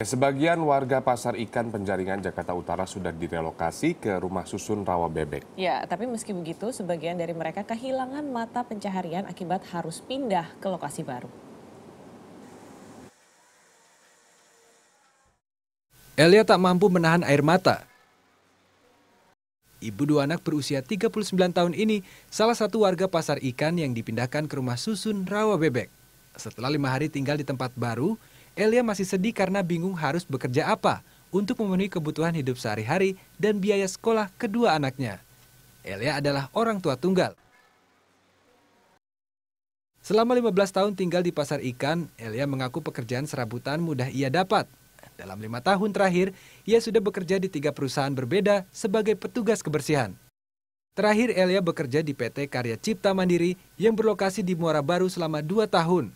Sebagian warga pasar ikan penjaringan Jakarta Utara sudah direlokasi ke rumah susun rawa bebek. Ya, tapi meski begitu, sebagian dari mereka kehilangan mata pencaharian akibat harus pindah ke lokasi baru. Elia tak mampu menahan air mata. Ibu dua anak berusia 39 tahun ini salah satu warga pasar ikan yang dipindahkan ke rumah susun rawa bebek. Setelah lima hari tinggal di tempat baru, Elia masih sedih karena bingung harus bekerja apa untuk memenuhi kebutuhan hidup sehari-hari dan biaya sekolah kedua anaknya. Elia adalah orang tua tunggal. Selama 15 tahun tinggal di pasar ikan, Elia mengaku pekerjaan serabutan mudah ia dapat. Dalam lima tahun terakhir, ia sudah bekerja di tiga perusahaan berbeda sebagai petugas kebersihan. Terakhir, Elia bekerja di PT Karya Cipta Mandiri yang berlokasi di Muara Baru selama dua tahun.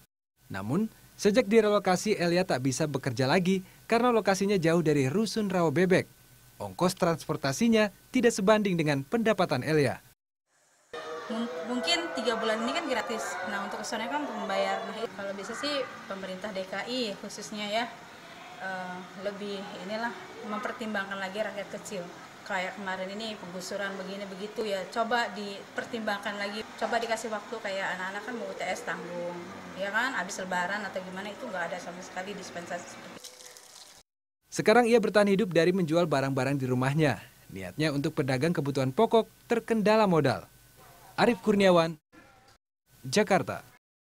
Namun, Sejak direlokasi, Elia tak bisa bekerja lagi karena lokasinya jauh dari Rusun Rawa Bebek. Ongkos transportasinya tidak sebanding dengan pendapatan Elia. Mungkin tiga bulan ini kan gratis. Nah untuk kesannya kan membayar. Nah kalau bisa sih pemerintah DKI khususnya ya eh, lebih inilah mempertimbangkan lagi rakyat kecil kayak kemarin ini penggusuran begini begitu ya coba dipertimbangkan lagi coba dikasih waktu kayak anak-anak kan mau UTS tanggung ya kan habis lebaran atau gimana itu nggak ada sama sekali dispensasi seperti sekarang ia bertahan hidup dari menjual barang-barang di rumahnya. Niatnya untuk pedagang kebutuhan pokok terkendala modal. Arif Kurniawan, Jakarta.